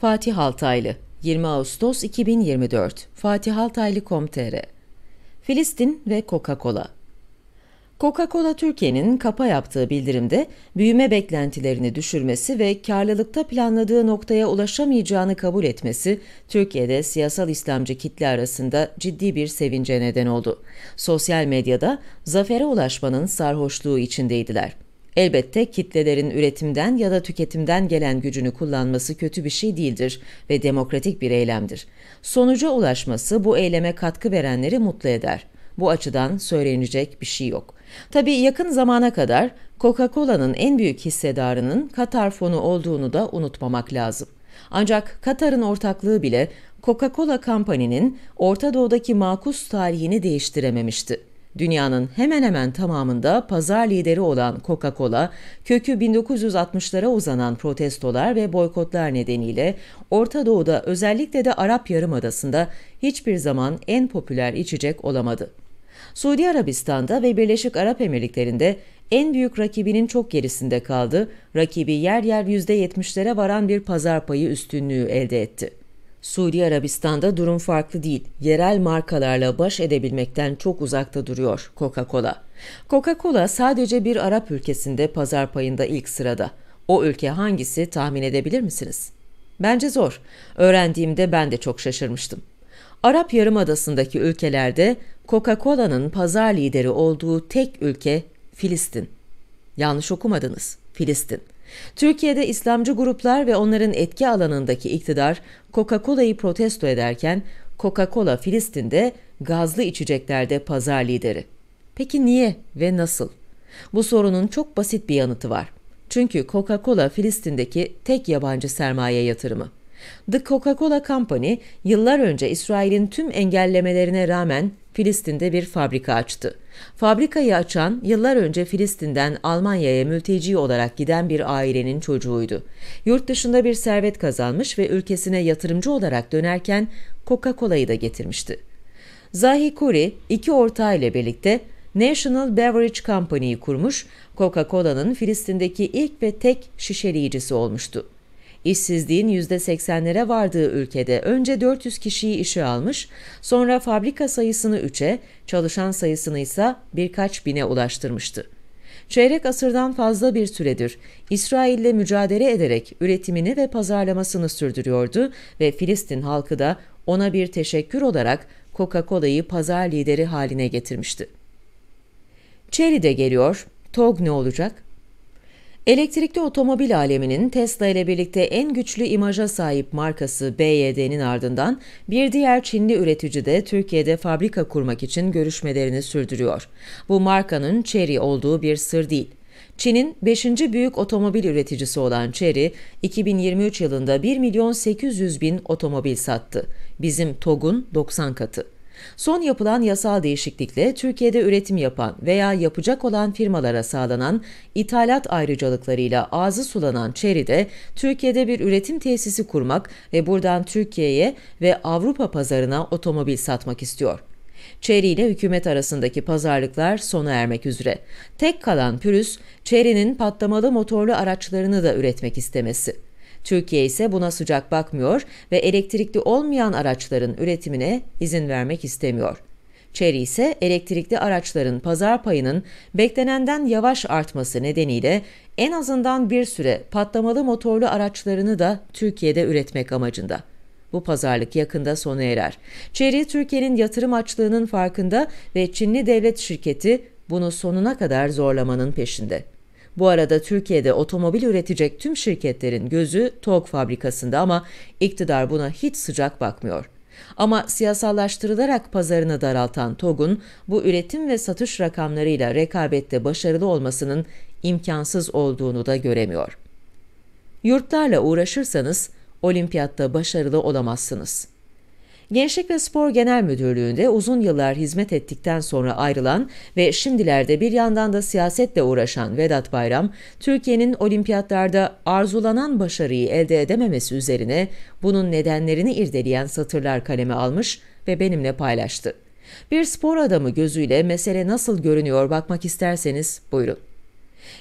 Fatih Altaylı 20 Ağustos 2024 Fatih Altaylı.com.tr Filistin ve Coca-Cola Coca-Cola Türkiye'nin kapa yaptığı bildirimde büyüme beklentilerini düşürmesi ve karlılıkta planladığı noktaya ulaşamayacağını kabul etmesi Türkiye'de siyasal İslamcı kitle arasında ciddi bir sevince neden oldu. Sosyal medyada zafere ulaşmanın sarhoşluğu içindeydiler. Elbette kitlelerin üretimden ya da tüketimden gelen gücünü kullanması kötü bir şey değildir ve demokratik bir eylemdir. Sonuca ulaşması bu eyleme katkı verenleri mutlu eder. Bu açıdan söylenecek bir şey yok. Tabii yakın zamana kadar Coca-Cola'nın en büyük hissedarının Katar fonu olduğunu da unutmamak lazım. Ancak Katar'ın ortaklığı bile Coca-Cola kampanyanın Orta Doğu'daki makus tarihini değiştirememişti. Dünyanın hemen hemen tamamında pazar lideri olan Coca-Cola, kökü 1960'lara uzanan protestolar ve boykotlar nedeniyle Orta Doğu'da özellikle de Arap Yarımadası'nda hiçbir zaman en popüler içecek olamadı. Suudi Arabistan'da ve Birleşik Arap Emirlikleri'nde en büyük rakibinin çok gerisinde kaldı, rakibi yer yer %70'lere varan bir pazar payı üstünlüğü elde etti. Suudi Arabistan'da durum farklı değil. Yerel markalarla baş edebilmekten çok uzakta duruyor Coca-Cola. Coca-Cola sadece bir Arap ülkesinde pazar payında ilk sırada. O ülke hangisi tahmin edebilir misiniz? Bence zor. Öğrendiğimde ben de çok şaşırmıştım. Arap Yarımadası'ndaki ülkelerde Coca-Cola'nın pazar lideri olduğu tek ülke Filistin. Yanlış okumadınız. Filistin. Türkiye'de İslamcı gruplar ve onların etki alanındaki iktidar Coca-Cola'yı protesto ederken Coca-Cola Filistin'de gazlı içeceklerde pazar lideri. Peki niye ve nasıl? Bu sorunun çok basit bir yanıtı var. Çünkü Coca-Cola Filistin'deki tek yabancı sermaye yatırımı. The Coca-Cola Company yıllar önce İsrail'in tüm engellemelerine rağmen Filistin'de bir fabrika açtı. Fabrikayı açan yıllar önce Filistin'den Almanya'ya mülteci olarak giden bir ailenin çocuğuydu. Yurt dışında bir servet kazanmış ve ülkesine yatırımcı olarak dönerken Coca-Cola'yı da getirmişti. Zahi Kuri iki ortağı ile birlikte National Beverage Company'yi kurmuş, Coca-Cola'nın Filistin'deki ilk ve tek şişeleyicisi olmuştu. İşsizliğin %80'lere vardığı ülkede önce 400 kişiyi işe almış, sonra fabrika sayısını 3'e, çalışan sayısını ise birkaç bine ulaştırmıştı. Çeyrek asırdan fazla bir süredir İsrail'le mücadele ederek üretimini ve pazarlamasını sürdürüyordu ve Filistin halkı da ona bir teşekkür olarak Coca-Cola'yı pazar lideri haline getirmişti. Cherry de geliyor, Tog ne olacak?'' Elektrikli otomobil aleminin Tesla ile birlikte en güçlü imaja sahip markası BYD'nin ardından bir diğer Çinli üretici de Türkiye'de fabrika kurmak için görüşmelerini sürdürüyor. Bu markanın Chery olduğu bir sır değil. Çin'in 5. büyük otomobil üreticisi olan Chery, 2023 yılında 1 milyon 800 bin otomobil sattı. Bizim TOG'un 90 katı. Son yapılan yasal değişiklikle Türkiye'de üretim yapan veya yapacak olan firmalara sağlanan ithalat ayrıcalıklarıyla ağzı sulanan Çeri Türkiye'de bir üretim tesisi kurmak ve buradan Türkiye'ye ve Avrupa pazarına otomobil satmak istiyor. Çeri ile hükümet arasındaki pazarlıklar sona ermek üzere. Tek kalan pürüz, Çeri'nin patlamalı motorlu araçlarını da üretmek istemesi. Türkiye ise buna sıcak bakmıyor ve elektrikli olmayan araçların üretimine izin vermek istemiyor. Çeri ise elektrikli araçların pazar payının beklenenden yavaş artması nedeniyle en azından bir süre patlamalı motorlu araçlarını da Türkiye'de üretmek amacında. Bu pazarlık yakında sona erer. Çeri Türkiye'nin yatırım açlığının farkında ve Çinli devlet şirketi bunu sonuna kadar zorlamanın peşinde. Bu arada Türkiye'de otomobil üretecek tüm şirketlerin gözü TOG fabrikasında ama iktidar buna hiç sıcak bakmıyor. Ama siyasallaştırılarak pazarını daraltan TOG'un bu üretim ve satış rakamlarıyla rekabette başarılı olmasının imkansız olduğunu da göremiyor. Yurtlarla uğraşırsanız olimpiyatta başarılı olamazsınız.'' Gençlik ve Spor Genel Müdürlüğü'nde uzun yıllar hizmet ettikten sonra ayrılan ve şimdilerde bir yandan da siyasetle uğraşan Vedat Bayram, Türkiye'nin olimpiyatlarda arzulanan başarıyı elde edememesi üzerine bunun nedenlerini irdeleyen satırlar kaleme almış ve benimle paylaştı. Bir spor adamı gözüyle mesele nasıl görünüyor bakmak isterseniz buyurun.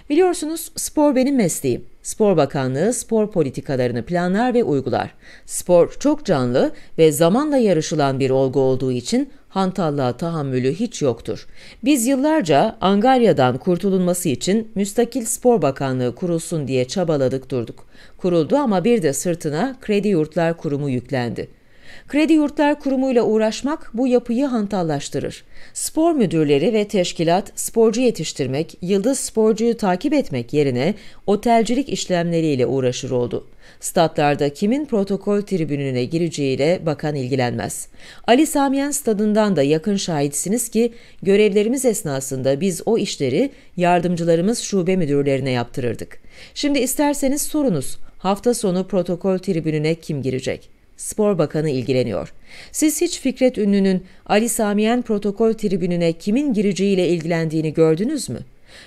Biliyorsunuz spor benim mesleğim. Spor Bakanlığı spor politikalarını planlar ve uygular. Spor çok canlı ve zamanla yarışılan bir olgu olduğu için hantallığa tahammülü hiç yoktur. Biz yıllarca Angarya'dan kurtulunması için müstakil spor bakanlığı kurulsun diye çabaladık durduk. Kuruldu ama bir de sırtına Kredi Yurtlar Kurumu yüklendi. Kredi Yurtlar Kurumu ile uğraşmak bu yapıyı hantallaştırır. Spor müdürleri ve teşkilat sporcu yetiştirmek, yıldız sporcuyu takip etmek yerine otelcilik işlemleriyle uğraşır oldu. Statlarda kimin protokol tribününe gireceğiyle bakan ilgilenmez. Ali Samiyen stadından da yakın şahitsiniz ki görevlerimiz esnasında biz o işleri yardımcılarımız şube müdürlerine yaptırırdık. Şimdi isterseniz sorunuz hafta sonu protokol tribününe kim girecek? Spor Bakanı ilgileniyor. Siz hiç Fikret Ünlü'nün Ali Samiyen protokol tribününe kimin gireceğiyle ilgilendiğini gördünüz mü?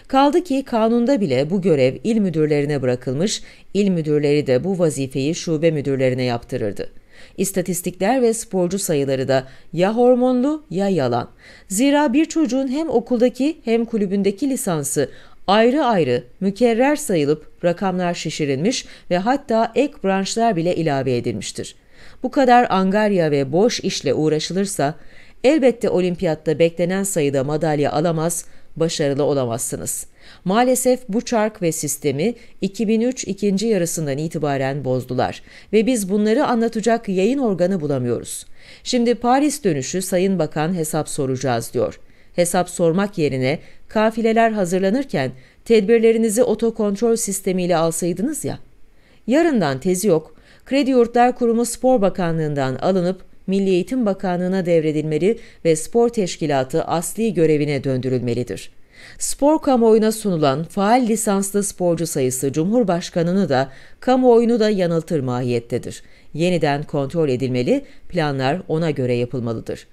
Kaldı ki kanunda bile bu görev il müdürlerine bırakılmış, il müdürleri de bu vazifeyi şube müdürlerine yaptırırdı. İstatistikler ve sporcu sayıları da ya hormonlu ya yalan. Zira bir çocuğun hem okuldaki hem kulübündeki lisansı ayrı ayrı mükerrer sayılıp rakamlar şişirilmiş ve hatta ek branşlar bile ilave edilmiştir. Bu kadar angarya ve boş işle uğraşılırsa elbette olimpiyatta beklenen sayıda madalya alamaz, başarılı olamazsınız. Maalesef bu çark ve sistemi 2003 ikinci yarısından itibaren bozdular ve biz bunları anlatacak yayın organı bulamıyoruz. Şimdi Paris dönüşü Sayın Bakan hesap soracağız diyor. Hesap sormak yerine kafileler hazırlanırken tedbirlerinizi otokontrol sistemiyle alsaydınız ya. Yarından tezi yok, Kredi Yurtlar Kurumu Spor Bakanlığı'ndan alınıp Milli Eğitim Bakanlığı'na devredilmeli ve spor teşkilatı asli görevine döndürülmelidir. Spor kamuoyuna sunulan faal lisanslı sporcu sayısı Cumhurbaşkanı'nı da kamuoyunu da yanıltır mahiyettedir. Yeniden kontrol edilmeli, planlar ona göre yapılmalıdır.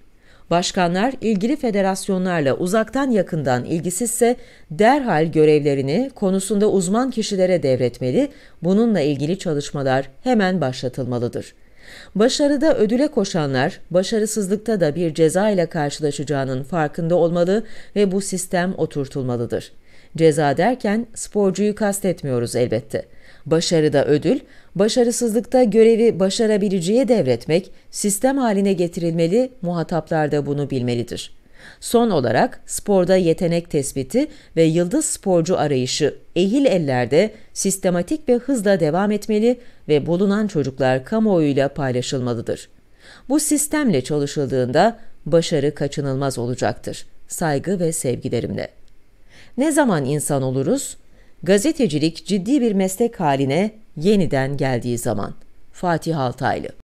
Başkanlar ilgili federasyonlarla uzaktan yakından ilgisizse derhal görevlerini konusunda uzman kişilere devretmeli, bununla ilgili çalışmalar hemen başlatılmalıdır. Başarıda ödüle koşanlar, başarısızlıkta da bir ceza ile karşılaşacağının farkında olmalı ve bu sistem oturtulmalıdır. Ceza derken sporcuyu kastetmiyoruz elbette. Başarıda ödül, başarısızlıkta görevi başarabileceğe devretmek, sistem haline getirilmeli, muhataplar da bunu bilmelidir. Son olarak sporda yetenek tespiti ve yıldız sporcu arayışı ehil ellerde sistematik ve hızla devam etmeli ve bulunan çocuklar kamuoyuyla paylaşılmalıdır. Bu sistemle çalışıldığında başarı kaçınılmaz olacaktır. Saygı ve sevgilerimle. Ne zaman insan oluruz? Gazetecilik ciddi bir meslek haline yeniden geldiği zaman. Fatih Altaylı